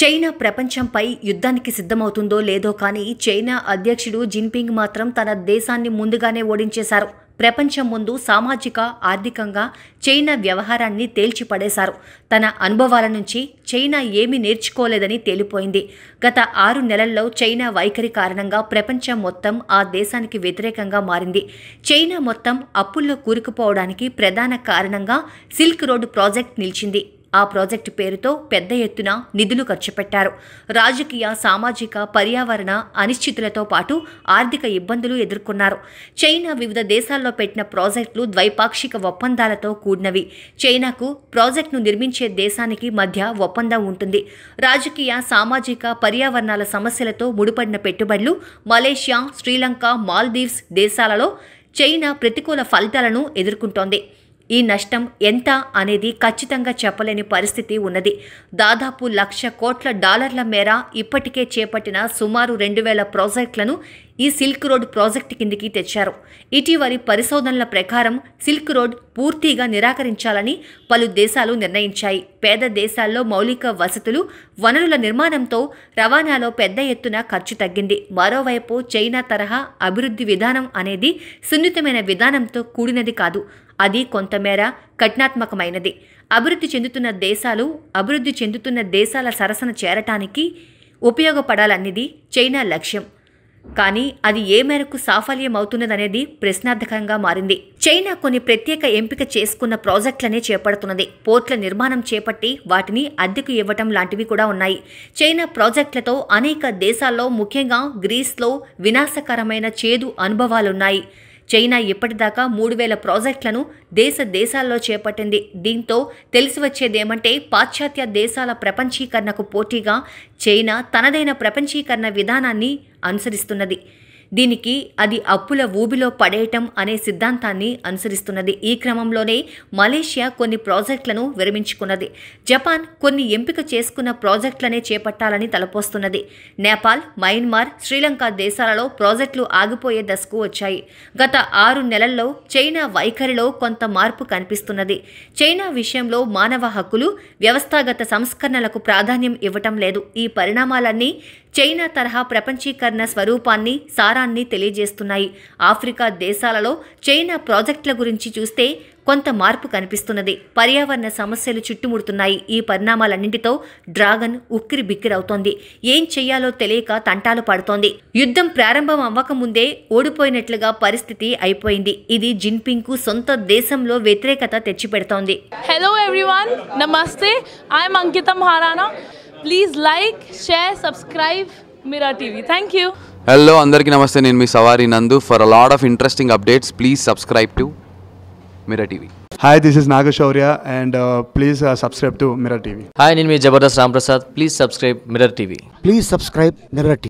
China ప్రపంచంపై యుద్ధానికి సిద్ధమవుతుందో లేదో కానీ చైనా అధ్యక్షుడు జిన్పింగ్ మాత్రం తన దేశాన్ని ముందుగానే ఓడించేశారు ప్రపంచం ముందు సామాజిక ఆర్థికంగా చైనా వ్యవహారాన్ని తేల్చిపడేశారు తన అనుభవాల నుంచి చైనా ఏమీ నేర్చుకోలేదని తేలిపోయింది గత ఆరు నెలల్లో చైనా వైఖరి కారణంగా ప్రపంచం మొత్తం ఆ దేశానికి వ్యతిరేకంగా మారింది చైనా మొత్తం అప్పుల్లో కూరుకుపోవడానికి ప్రధాన కారణంగా సిల్క్ రోడ్ ప్రాజెక్ట్ నిలిచింది ఆ ప్రాజెక్టు పేరుతో పెద్ద ఎత్తున నిధులు ఖర్చు పెట్టారు రాజకీయ సామాజిక పర్యావరణ అనిశ్చితులతో పాటు ఆర్థిక ఇబ్బందులు ఎదుర్కొన్నారు చైనా వివిధ దేశాల్లో పెట్టిన ప్రాజెక్టులు ద్వైపాక్షిక ఒప్పందాలతో కూడినవి చైనాకు ప్రాజెక్టును నిర్మించే దేశానికి మధ్య ఒప్పందం ఉంటుంది రాజకీయ సామాజిక పర్యావరణాల సమస్యలతో ముడిపడిన పెట్టుబడులు మలేషియా శ్రీలంక మాల్దీవ్స్ దేశాలలో చైనా ప్రతికూల ఫలితాలను ఎదుర్కొంటోంది ఈ నష్టం ఎంత అనేది ఖచ్చితంగా చెప్పలేని పరిస్థితి ఉన్నది దాదాపు లక్ష కోట్ల డాలర్ల మేర ఇప్పటికే చేపట్టిన సుమారు రెండు వేల ప్రాజెక్టులను ఈ సిల్క్ రోడ్ ప్రాజెక్టు కిందికి తెచ్చారు ఇటీవలి పరిశోధనల ప్రకారం సిల్క్ రోడ్ పూర్తిగా నిరాకరించాలని పలు దేశాలు నిర్ణయించాయి పేద దేశాల్లో మౌలిక వసతులు వనరుల నిర్మాణంతో రవాణాలో పెద్ద ఎత్తున ఖర్చు తగ్గింది మరోవైపు చైనా తరహా అభివృద్ధి విధానం అనేది సున్నితమైన విధానంతో కూడినది కాదు అది కొంతమేర కఠినాత్మకమైనది అభివృద్ధి చెందుతున్న దేశాలు అభివృద్ధి చెందుతున్న దేశాల సరసన చేరటానికి ఉపయోగపడాలన్నది చైనా లక్ష్యం కానీ అది ఏ మేరకు సాఫల్యం అవుతున్నదనేది ప్రశ్నార్థకంగా మారింది చైనా కొన్ని ప్రత్యేక ఎంపిక చేసుకున్న ప్రాజెక్టులనే చేపడుతున్నది పోర్ట్ల నిర్మాణం చేపట్టి వాటిని అద్దెకు ఇవ్వటం లాంటివి కూడా ఉన్నాయి చైనా ప్రాజెక్టులతో అనేక దేశాల్లో ముఖ్యంగా గ్రీస్లో వినాశకరమైన చేదు అనుభవాలున్నాయి చైనా ఇప్పటిదాకా మూడు వేల ప్రాజెక్టులను దేశ దేశాల్లో చేపట్టింది దీంతో తెలిసి వచ్చేదేమంటే పాశ్చాత్య దేశాల ప్రపంచీకరణకు పోటీగా చైనా తనదైన ప్రపంచీకరణ విధానాన్ని అనుసరిస్తున్నది దీనికి అది అప్పుల ఊబిలో పడేయటం అనే సిద్ధాంతాన్ని అనుసరిస్తున్నది ఈ క్రమంలోనే మలేషియా కొన్ని ప్రాజెక్టులను విరమించుకున్నది జపాన్ కొన్ని ఎంపిక చేసుకున్న ప్రాజెక్టులనే చేపట్టాలని తలపోస్తున్నది నేపాల్ మయన్మార్ శ్రీలంక దేశాలలో ప్రాజెక్టులు ఆగిపోయే దశకు వచ్చాయి గత ఆరు నెలల్లో చైనా వైఖరిలో కొంత మార్పు కనిపిస్తున్నది చైనా విషయంలో మానవ హక్కులు వ్యవస్థాగత సంస్కరణలకు ప్రాధాన్యం ఇవ్వటం లేదు ఈ పరిణామాలన్నీ చైనా తరహా ప్రపంచీకరణ స్వరూపాన్ని సార భారాన్ని తెలియజేస్తున్నాయి ఆఫ్రికా దేశాలలో చైనా ప్రాజెక్టుల గురించి చూస్తే కొంత మార్పు కనిపిస్తున్నది పర్యావరణ సమస్యలు చుట్టుముడుతున్నాయి ఈ పరిణామాలన్నింటితో డ్రాగన్ ఉక్కిరి బిక్కిరవుతోంది ఏం చేయాలో తెలియక తంటాలు పడుతోంది యుద్ధం ప్రారంభం అవ్వకముందే ఓడిపోయినట్లుగా పరిస్థితి అయిపోయింది ఇది జిన్పింగ్ కు సొంత దేశంలో వ్యతిరేకత తెచ్చిపెడుతోంది హలో ఎవ్రీవన్ నమస్తే I'm Ankitam Maharana please like share subscribe Mirror TV thank you hello అందరికీ నమస్తే నేను మీ సవారి Nandu for a lot of interesting updates please subscribe to Mirror TV hi this is Nagashaurya and please subscribe to Mirror TV hi నేను మీ Jabardasth Ram Prasad please subscribe Mirror TV please subscribe Mirror TV